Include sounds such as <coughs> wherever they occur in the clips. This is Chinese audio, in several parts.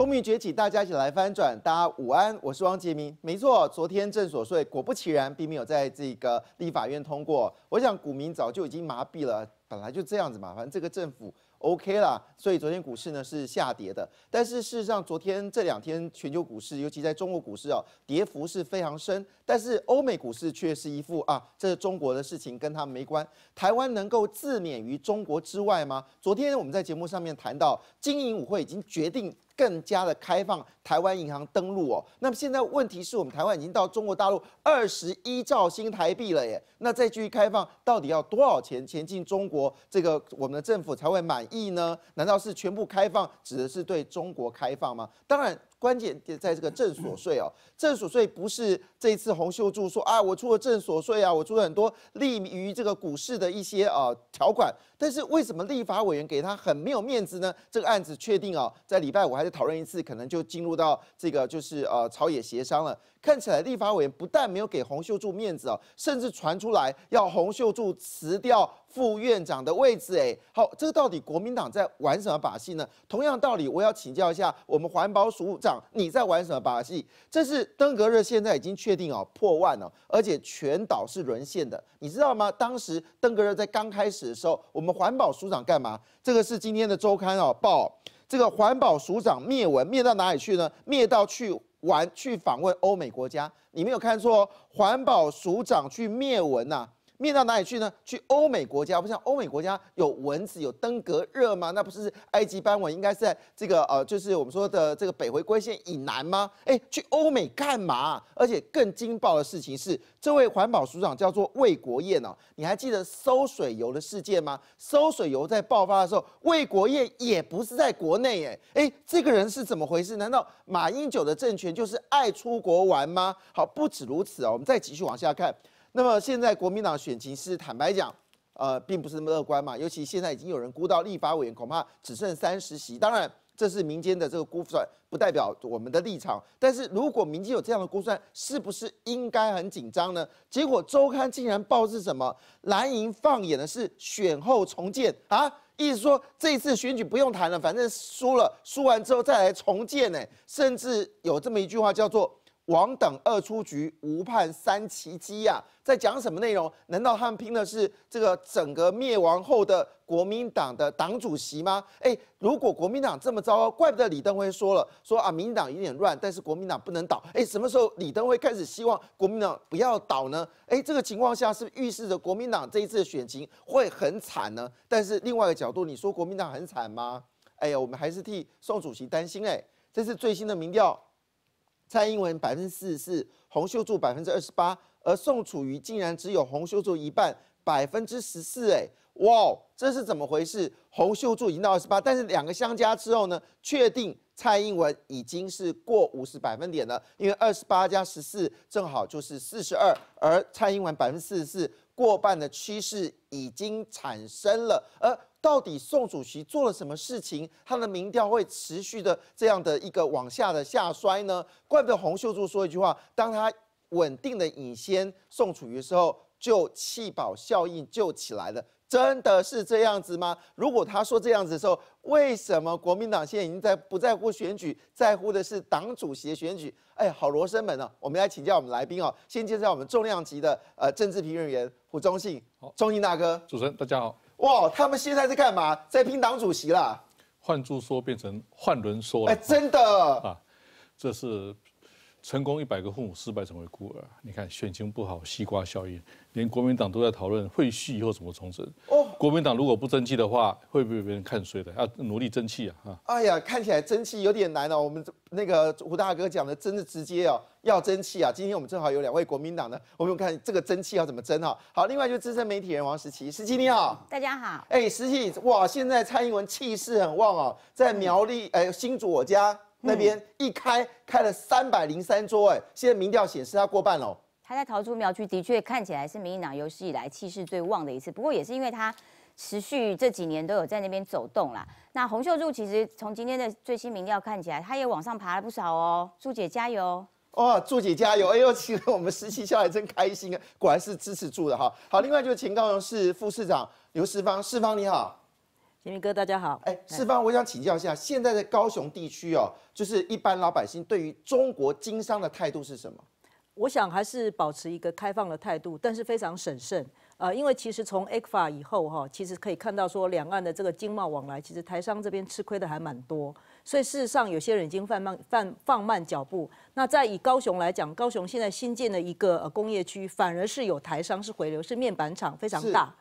公民崛起，大家一起来翻转。大家午安，我是王杰明。没错，昨天正所税果不其然，并没有在这个立法院通过。我想股民早就已经麻痹了，本来就这样子嘛，反正这个政府 OK 啦。所以昨天股市呢是下跌的。但是事实上，昨天这两天全球股市，尤其在中国股市哦，跌幅是非常深。但是欧美股市却是一副啊，这是中国的事情，跟他们没关。台湾能够自免于中国之外吗？昨天我们在节目上面谈到，经营舞会已经决定更加的开放，台湾银行登陆哦。那么现在问题是我们台湾已经到中国大陆二十一兆新台币了耶，那再继续开放，到底要多少钱前进中国？这个我们的政府才会满意呢？难道是全部开放，指的是对中国开放吗？当然，关键在这个正所税哦，正所税不是。这一次洪秀柱说啊，我出了正所税啊，我出了很多利于这个股市的一些呃条款，但是为什么立法委员给他很没有面子呢？这个案子确定啊，在礼拜五还是讨论一次，可能就进入到这个就是呃朝野协商了。看起来立法委员不但没有给洪秀柱面子哦，甚至传出来要洪秀柱辞掉副院长的位置。哎，好，这个到底国民党在玩什么把戏呢？同样道理，我要请教一下我们环保署长，你在玩什么把戏？这是登革热现在已经确。确定哦破万了，而且全岛是沦陷的，你知道吗？当时登革热在刚开始的时候，我们环保署长干嘛？这个是今天的周刊哦，报这个环保署长灭蚊灭到哪里去呢？灭到去玩去访问欧美国家，你没有看错，环保署长去灭蚊呐。面到哪里去呢？去欧美国家，不像欧美国家有蚊子、有登革热吗？那不是埃及斑蚊，应该是在这个呃，就是我们说的这个北回归线以南吗？哎，去欧美干嘛？而且更惊爆的事情是，这位环保署长叫做魏国彦哦，你还记得收水油的事件吗？收水油在爆发的时候，魏国彦也不是在国内耶。哎，这个人是怎么回事？难道马英九的政权就是爱出国玩吗？好，不止如此哦，我们再继续往下看。那么现在国民党选情是坦白讲，呃，并不是那么乐观嘛。尤其现在已经有人估到立法委员恐怕只剩三十席，当然这是民间的这个估算，不代表我们的立场。但是如果民间有这样的估算，是不是应该很紧张呢？结果周刊竟然报是什么蓝营放眼的是选后重建啊，意思说这一次选举不用谈了，反正输了，输完之后再来重建呢。甚至有这么一句话叫做。王等二出局，吴判三奇迹呀，在讲什么内容？难道他们拼的是这个整个灭亡后的国民党的党主席吗？哎，如果国民党这么糟糕，怪不得李登辉说了，说啊，民党有点乱，但是国民党不能倒。哎，什么时候李登辉开始希望国民党不要倒呢？哎，这个情况下是预示着国民党这一次的选情会很惨呢？但是另外一个角度，你说国民党很惨吗？哎呀，我们还是替宋主席担心。哎，这是最新的民调。蔡英文百分之四十四，洪秀柱百分之二十八，而宋楚瑜竟然只有洪秀柱一半，百分之十四。哎，哇，这是怎么回事？洪秀柱已经到二十八，但是两个相加之后呢，确定蔡英文已经是过五十百分点了，因为二十八加十四正好就是四十二，而蔡英文百分之四十四过半的趋势已经产生了，而。到底宋主席做了什么事情，他的民调会持续的这样的一个往下的下衰呢？怪不得洪秀柱说一句话，当他稳定的领先宋楚瑜的时候，就气保效应就起来了，真的是这样子吗？如果他说这样子的时候，为什么国民党现在已经在不在乎选举，在乎的是党主席的选举？哎，好，罗生们呢，我们来请教我们来宾哦，先介绍我们重量级的呃政治评论员胡忠信，忠信大哥，主持人大家好。哇！他们现在在干嘛？在拼党主席啦。换住说变成换轮说了。哎，真的啊，这是。成功一百个父母，失败成为孤儿。你看选情不好，西瓜效应，连国民党都在讨论会续以后怎么重整。哦，国民党如果不争气的话，会被别人看衰的，要努力争气啊！哈。哎呀，看起来争气有点难哦。我们那个吴大哥讲的真的直接哦，要争气啊！今天我们正好有两位国民党呢，我们看这个争气要怎么争哈。好，另外就资深媒体人王石奇，石奇你好，大家好。哎，石奇，哇，现在蔡英文气势很旺哦，在苗栗，哎，新竹我家。那边一开开了三百零三桌，哎，现在民调显示他过半喽。他在桃竹苗区的确看起来是民进党有史以来气势最旺的一次，不过也是因为他持续这几年都有在那边走动啦。那洪秀柱其实从今天的最新民调看起来，他也往上爬了不少哦。柱姐加油！哦，祝姐加油！哎呦，其实我们十七下来真开心啊，果然是支持住的哈。好，另外就是前高雄市副市长刘世芳，世芳你好。杰明哥，大家好。哎，四方，我想请教一下，现在的高雄地区哦，就是一般老百姓对于中国经商的态度是什么？我想还是保持一个开放的态度，但是非常审慎。呃，因为其实从 a c a 以后哈，其实可以看到说，两岸的这个经贸往来，其实台商这边吃亏的还蛮多。所以事实上，有些人已经放慢放放慢脚步。那在以高雄来讲，高雄现在新建的一个工业区，反而是有台商是回流，是面板厂非常大。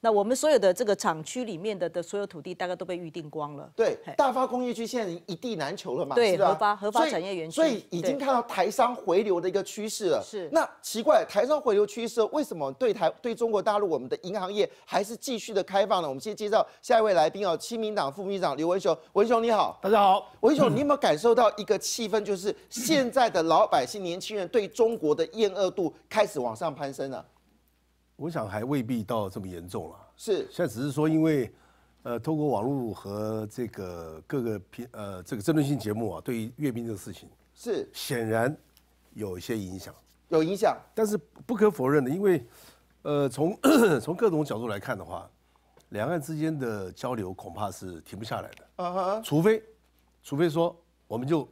那我们所有的这个厂区里面的的所有土地，大概都被预定光了。对，大发工业区现在一地难求了嘛，是吧？对，合法合法产业园区，所以已经看到台商回流的一个趋势了。是。那奇怪，台商回流趋势为什么对台对中国大陆我们的银行业还是继续的开放呢？我们先介绍下一位来宾哦，亲民党副秘书长刘文雄。文雄你好，大家好。文雄，你有没有感受到一个气氛，就是现在的老百姓、年轻人对中国的厌恶度开始往上攀升了？我想还未必到这么严重了。是，现在只是说，因为，呃，通过网络和这个各个平呃这个争论性节目啊，对于阅兵这个事情，是显然有一些影响。有影响。但是不可否认的，因为，呃，从 <clears throat> 从各种角度来看的话，两岸之间的交流恐怕是停不下来的。啊啊啊！除非，除非说我们就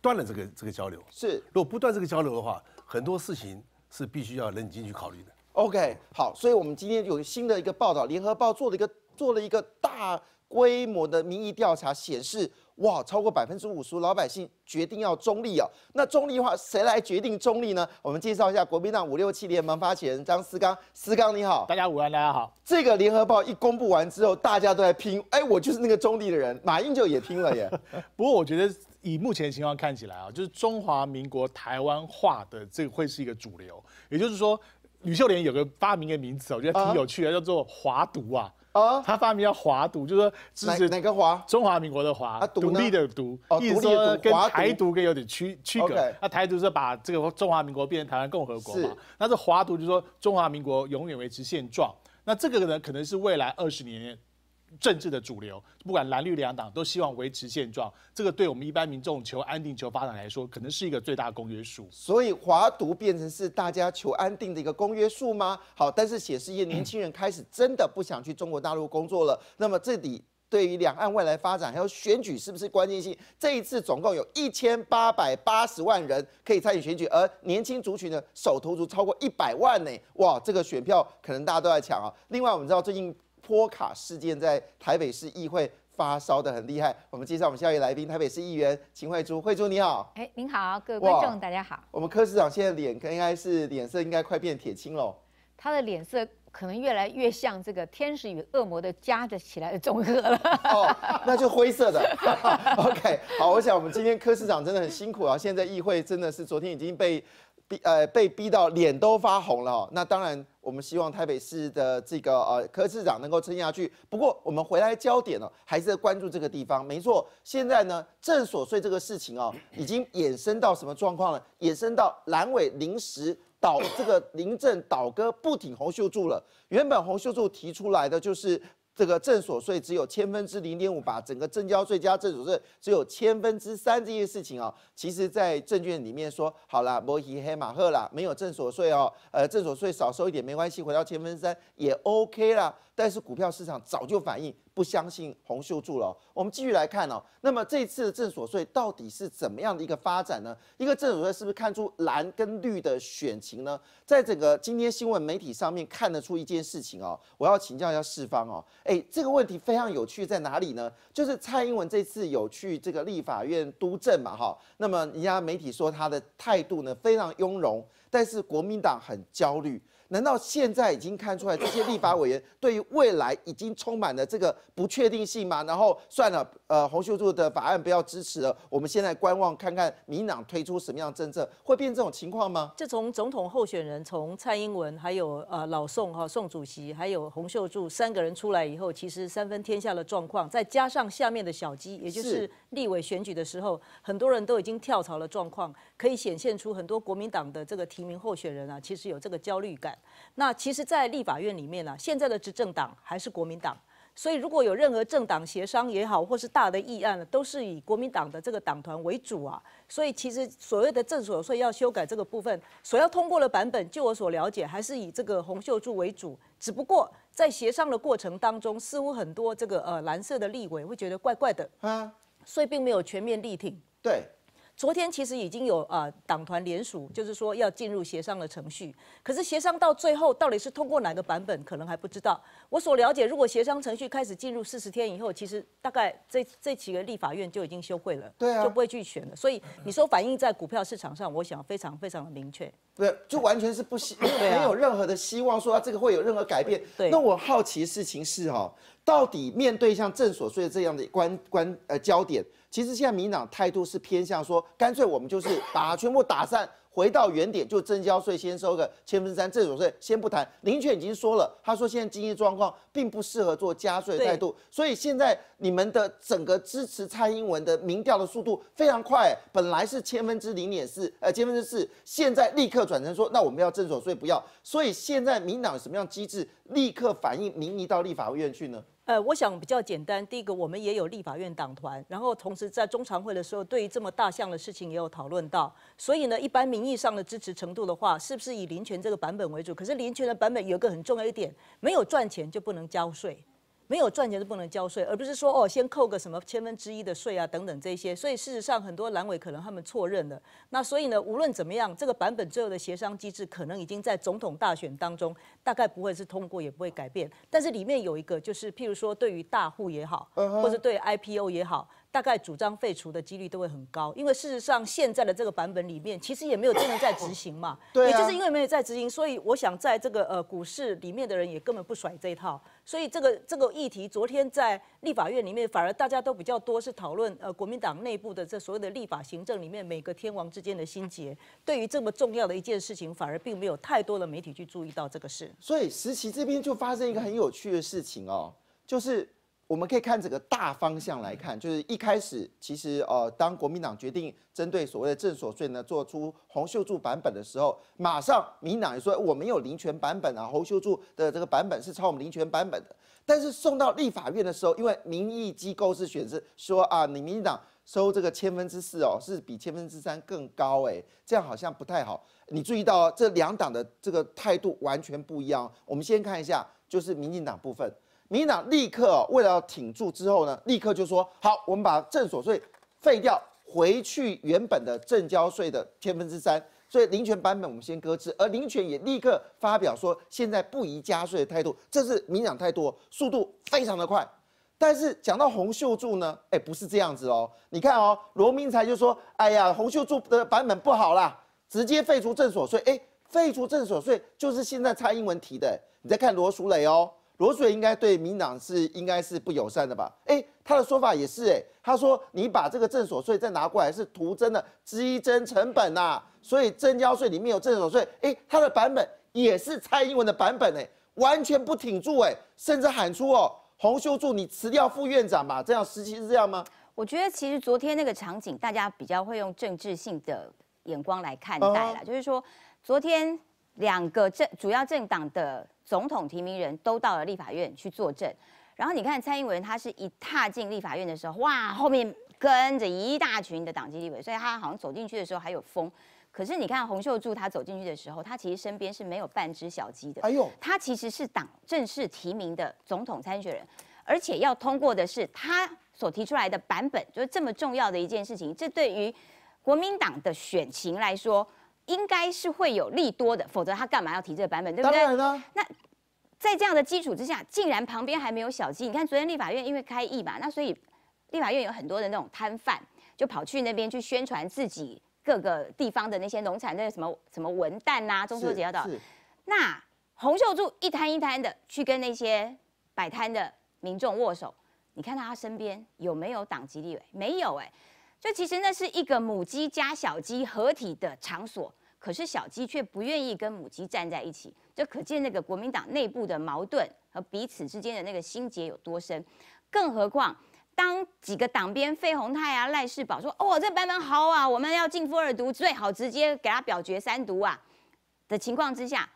断了这个这个交流。是。如果不断这个交流的话，很多事情是必须要冷静去考虑的。OK，好，所以，我们今天有新的一个报道，《联合报》做了一个做了一个大规模的民意调查，显示，哇，超过百分之五十老百姓决定要中立哦。那中立的话，谁来决定中立呢？我们介绍一下国民党五六七联盟发起人张思刚，思刚你好，大家午安，大家好。这个《联合报》一公布完之后，大家都在拼，哎，我就是那个中立的人。马英九也拼了耶。不过，我觉得以目前情况看起来啊，就是中华民国台湾化的这个会是一个主流，也就是说。吕秀莲有个发明的名字，我觉得挺有趣的，叫做“华独”啊。啊。他发明叫“华独”，就是说支持哪个“华”？中华民国的“华”。独呢？立的“独”。哦。意思说跟台独跟有点区区隔。O K。那台独是把这个中华民国变成台湾共和国嘛？那这华独，就是说中华民国永远维持现状。那这个呢，可能是未来二十年。政治的主流，不管蓝绿两党都希望维持现状，这个对我们一般民众求安定、求发展来说，可能是一个最大公约数。所以华独变成是大家求安定的一个公约数吗？好，但是写事业年轻人开始真的不想去中国大陆工作了。那么这里对于两岸未来发展还有选举是不是关键性？这一次总共有一千八百八十万人可以参与选举，而年轻族群的手头族超过一百万呢？哇，这个选票可能大家都在抢啊！另外我们知道最近。托卡事件在台北市议会发烧的很厉害，我们介绍我们下一位来宾，台北市议员秦惠珠，惠珠你好。哎，您好，各位观众大家好。我们柯市长现在脸应该是脸色应该快变铁青了，他的脸色可能越来越像这个天使与恶魔的着起来的综合了。哦，那就灰色的。<laughs> OK，好，我想我们今天柯市长真的很辛苦啊，现在议会真的是昨天已经被。呃，被逼到脸都发红了哦。那当然，我们希望台北市的这个呃柯市长能够撑下去。不过，我们回来焦点呢，还是关注这个地方。没错，现在呢，正所税这个事情哦，已经衍生到什么状况了？衍生到蓝委临时倒这个临阵倒戈，不挺洪秀柱了。原本洪秀柱提出来的就是。这个正所税只有千分之零点五，把整个正交税加正所税只有千分之三，这些事情啊，其实，在证券里面说好了，摩西黑马赫了，没有正所税哦，呃，正所税少收一点没关系，回到千分三也 OK 了。但是股票市场早就反应不相信洪秀柱了。我们继续来看哦，那么这次的正所税到底是怎么样的一个发展呢？一个正所税是不是看出蓝跟绿的选情呢？在整个今天新闻媒体上面看得出一件事情哦，我要请教一下四方哦，哎，这个问题非常有趣在哪里呢？就是蔡英文这次有去这个立法院督政嘛，哈，那么人家媒体说他的态度呢非常雍容，但是国民党很焦虑。难道现在已经看出来这些立法委员对于未来已经充满了这个不确定性吗？然后算了，呃，洪秀柱的法案不要支持了。我们现在观望看看民党推出什么样的政策，会变这种情况吗？这从总统候选人从蔡英文还有呃老宋哈宋主席还有洪秀柱三个人出来以后，其实三分天下的状况，再加上下面的小鸡，也就是立委选举的时候，很多人都已经跳槽了状况，可以显现出很多国民党的这个提名候选人啊，其实有这个焦虑感。那其实，在立法院里面呢，现在的执政党还是国民党，所以如果有任何政党协商也好，或是大的议案，都是以国民党的这个党团为主啊。所以其实所谓的正所税要修改这个部分，所要通过的版本，就我所了解，还是以这个洪秀柱为主。只不过在协商的过程当中，似乎很多这个呃蓝色的立委会觉得怪怪的，嗯，所以并没有全面力挺。对。昨天其实已经有啊党团联署，就是说要进入协商的程序。可是协商到最后到底是通过哪个版本，可能还不知道。我所了解，如果协商程序开始进入四十天以后，其实大概这这几个立法院就已经休会了，对，就不会去选了。所以你说反映在股票市场上，我想非常非常的明确，对，就完全是不希 <coughs> 没有任何的希望说啊这个会有任何改变。对，那我好奇的事情是哦。到底面对像正所税这样的关关呃焦点，其实现在民党态度是偏向说，干脆我们就是把全部打散，回到原点，就增交税先收个千分之三，正所税先不谈。林权已经说了，他说现在经济状况并不适合做加税态度，所以现在你们的整个支持蔡英文的民调的速度非常快，本来是千分之零点四，呃，千分之四，现在立刻转成说，那我们要正所税不要。所以现在民党有什么样机制，立刻反映民意到立法院去呢？呃，我想比较简单。第一个，我们也有立法院党团，然后同时在中常会的时候，对于这么大项的事情也有讨论到。所以呢，一般名义上的支持程度的话，是不是以林权这个版本为主？可是林权的版本有个很重要一点，没有赚钱就不能交税。没有赚钱是不能交税，而不是说哦先扣个什么千分之一的税啊等等这些。所以事实上很多阑尾可能他们错认了。那所以呢，无论怎么样，这个版本最后的协商机制可能已经在总统大选当中，大概不会是通过也不会改变。但是里面有一个就是，譬如说对于大户也好，或者对 IPO 也好。大概主张废除的几率都会很高，因为事实上现在的这个版本里面，其实也没有真的在执行嘛。<coughs> 对，也就是因为没有在执行，所以我想在这个呃股市里面的人也根本不甩这一套。所以这个这个议题，昨天在立法院里面，反而大家都比较多是讨论呃国民党内部的这所谓的立法行政里面每个天王之间的心结。对于这么重要的一件事情，反而并没有太多的媒体去注意到这个事。所以，实习这边就发生一个很有趣的事情哦，就是。我们可以看整个大方向来看，就是一开始其实呃，当国民党决定针对所谓的正所税呢做出洪秀柱版本的时候，马上民进党说我们有林权版本啊，侯秀柱的这个版本是抄我们林权版本的。但是送到立法院的时候，因为民意机构是选择说啊，你民进党收这个千分之四哦，是比千分之三更高哎，这样好像不太好。你注意到这两党的这个态度完全不一样。我们先看一下，就是民进党部分。民党立刻为了要挺住之后呢，立刻就说好，我们把正所税废掉，回去原本的正交税的千分之三，所以林权版本我们先搁置，而林权也立刻发表说现在不宜加税的态度，这是民党态度，速度非常的快。但是讲到洪秀柱呢，哎，不是这样子哦，你看哦，罗明才就说，哎呀，洪秀柱的版本不好啦，直接废除正所税，哎，废除正所税就是现在蔡英文提的，你再看罗淑蕾哦。所税应该对民党是应该是不友善的吧？哎，他的说法也是哎，他说你把这个正所税再拿过来是徒增的支增成本呐，所以增交税里面有正所税。哎，他的版本也是蔡英文的版本哎，完全不挺住哎，甚至喊出哦洪秀柱你辞掉副院长吧，这样实际是这样吗？我觉得其实昨天那个场景，大家比较会用政治性的眼光来看待了，就是说昨天两个政主要政党的。总统提名人都到了立法院去作证，然后你看蔡英文他是一踏进立法院的时候，哇，后面跟着一大群的党籍立委，所以他好像走进去的时候还有风。可是你看洪秀柱他走进去的时候，他其实身边是没有半只小鸡的。哎呦，他其实是党正式提名的总统参选人，而且要通过的是他所提出来的版本，就是这么重要的一件事情。这对于国民党的选情来说。应该是会有利多的，否则他干嘛要提这个版本，对不对？那在这样的基础之下，竟然旁边还没有小鸡。你看昨天立法院因为开议嘛，那所以立法院有很多的那种摊贩就跑去那边去宣传自己各个地方的那些农产的什么什么文旦啦，中秋节要到。那洪秀柱一摊一摊的去跟那些摆摊的民众握手，你看他身边有没有党籍立委？没有哎。这其实那是一个母鸡加小鸡合体的场所，可是小鸡却不愿意跟母鸡站在一起，就可见那个国民党内部的矛盾和彼此之间的那个心结有多深。更何况，当几个党鞭费鸿泰啊、赖世宝说：“哦，这版本好啊，我们要进二读，最好直接给他表决三读啊”的情况之下。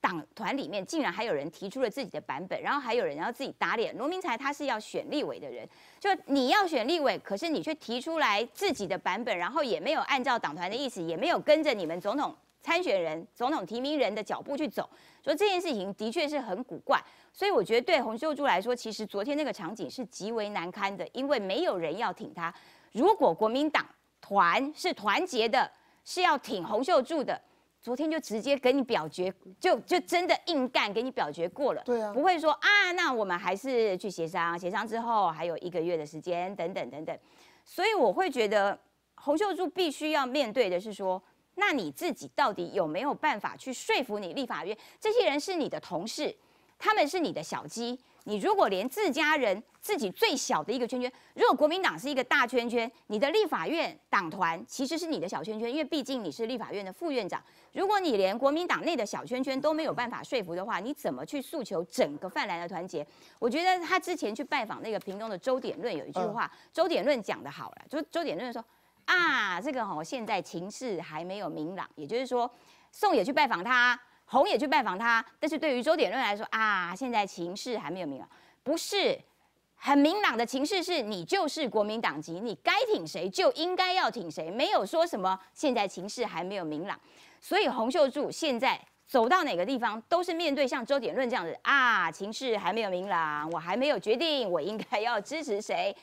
党团里面竟然还有人提出了自己的版本，然后还有人要自己打脸。罗明才他是要选立委的人，就你要选立委，可是你却提出来自己的版本，然后也没有按照党团的意思，也没有跟着你们总统参选人、总统提名人的脚步去走，所以这件事情的确是很古怪。所以我觉得对洪秀柱来说，其实昨天那个场景是极为难堪的，因为没有人要挺他。如果国民党团是团结的，是要挺洪秀柱的。昨天就直接给你表决，就就真的硬干，给你表决过了，不会说啊，那我们还是去协商，协商之后还有一个月的时间，等等等等。所以我会觉得洪秀柱必须要面对的是说，那你自己到底有没有办法去说服你立法院这些人是你的同事，他们是你的小鸡。你如果连自家人自己最小的一个圈圈，如果国民党是一个大圈圈，你的立法院党团其实是你的小圈圈，因为毕竟你是立法院的副院长。如果你连国民党内的小圈圈都没有办法说服的话，你怎么去诉求整个泛蓝的团结？我觉得他之前去拜访那个屏东的周点论有一句话，周点论讲的好了，就周点论说啊，这个吼现在情势还没有明朗，也就是说，宋也去拜访他。洪也去拜访他，但是对于周点论来说啊，现在情势还没有明朗，不是很明朗的情势是，你就是国民党籍，你该挺谁就应该要挺谁，没有说什么。现在情势还没有明朗，所以洪秀柱现在走到哪个地方都是面对像周点论这样子啊，情势还没有明朗，我还没有决定我应该要支持谁。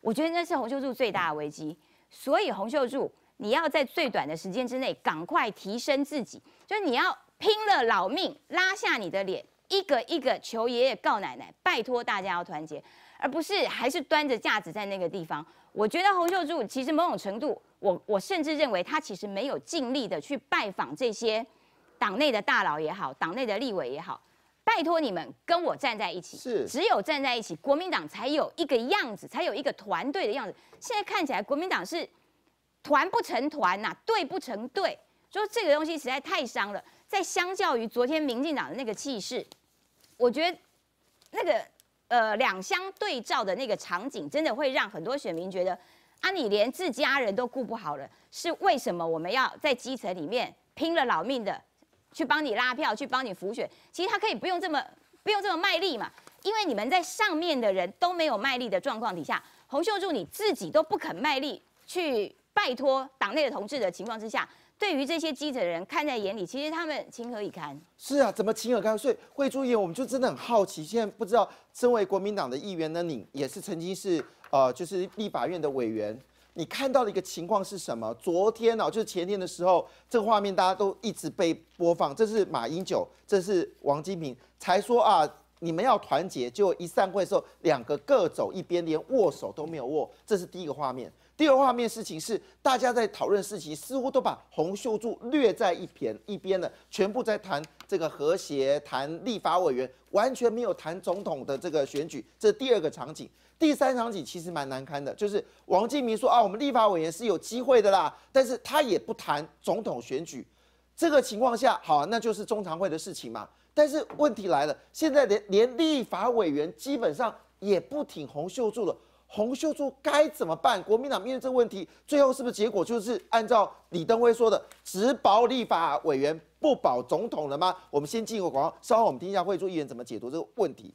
我觉得那是洪秀柱最大的危机，所以洪秀柱你要在最短的时间之内赶快提升自己，就是你要。拼了老命拉下你的脸，一个一个求爷爷告奶奶，拜托大家要团结，而不是还是端着架子在那个地方。我觉得洪秀柱其实某种程度，我我甚至认为他其实没有尽力的去拜访这些党内的大佬也好，党内的立委也好，拜托你们跟我站在一起，是只有站在一起，国民党才有一个样子，才有一个团队的样子。现在看起来国民党是团不成团呐，队不成队，说这个东西实在太伤了。在相较于昨天民进党的那个气势，我觉得那个呃两相对照的那个场景，真的会让很多选民觉得，啊，你连自家人都顾不好了，是为什么我们要在基层里面拼了老命的去帮你拉票，去帮你扶选？其实他可以不用这么不用这么卖力嘛，因为你们在上面的人都没有卖力的状况底下，洪秀柱你自己都不肯卖力去拜托党内的同志的情况之下。对于这些记者的人看在眼里，其实他们情何以堪？是啊，怎么情何以堪？所以会注意，我们就真的很好奇。现在不知道身为国民党的议员呢，你也是曾经是呃，就是立法院的委员，你看到的一个情况是什么？昨天哦，就是前天的时候，这个画面大家都一直被播放。这是马英九，这是王金平，才说啊，你们要团结，就一散会的时候，两个各走一边，连握手都没有握。这是第一个画面。第二画面事情是，大家在讨论事情，似乎都把洪秀柱略在一边一边了，全部在谈这个和谐，谈立法委员，完全没有谈总统的这个选举。这第二个场景。第三场景其实蛮难堪的，就是王金明说啊，我们立法委员是有机会的啦，但是他也不谈总统选举。这个情况下，好，那就是中常会的事情嘛。但是问题来了，现在连连立法委员基本上也不挺洪秀柱了。洪秀柱该怎么办？国民党面对这个问题，最后是不是结果就是按照李登辉说的，只保立法委员，不保总统了吗？我们先进个广告，稍后我们听一下会众议员怎么解读这个问题。